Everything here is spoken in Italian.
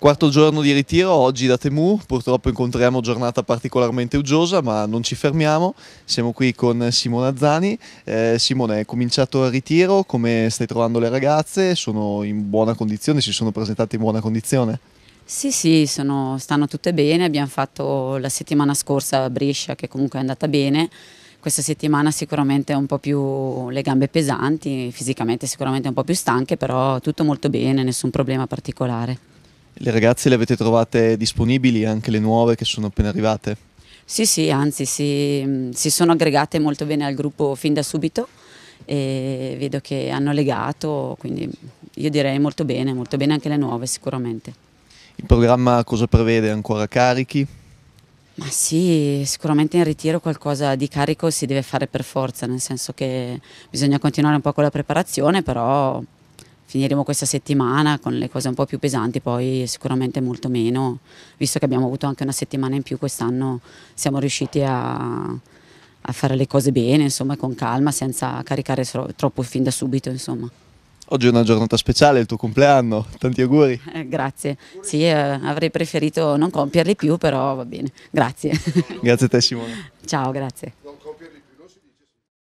Quarto giorno di ritiro oggi da Temu, purtroppo incontriamo giornata particolarmente uggiosa ma non ci fermiamo, siamo qui con Simone Azzani. Eh, Simone, è cominciato il ritiro, come stai trovando le ragazze? Sono in buona condizione, si sono presentate in buona condizione? Sì, sì, sono, stanno tutte bene, abbiamo fatto la settimana scorsa a Brescia che comunque è andata bene, questa settimana sicuramente un po' più le gambe pesanti, fisicamente sicuramente un po' più stanche, però tutto molto bene, nessun problema particolare. Le ragazze le avete trovate disponibili, anche le nuove che sono appena arrivate? Sì, sì, anzi si, mm, si sono aggregate molto bene al gruppo fin da subito e vedo che hanno legato, quindi io direi molto bene, molto bene anche le nuove sicuramente. Il programma cosa prevede? Ancora carichi? Ma sì, sicuramente in ritiro qualcosa di carico si deve fare per forza, nel senso che bisogna continuare un po' con la preparazione, però finiremo questa settimana con le cose un po' più pesanti, poi sicuramente molto meno, visto che abbiamo avuto anche una settimana in più quest'anno siamo riusciti a, a fare le cose bene, insomma, con calma, senza caricare troppo fin da subito, insomma. Oggi è una giornata speciale, il tuo compleanno, tanti auguri. Eh, grazie, sì, eh, avrei preferito non compierli più, però va bene, grazie. grazie a te Simone. Ciao, grazie.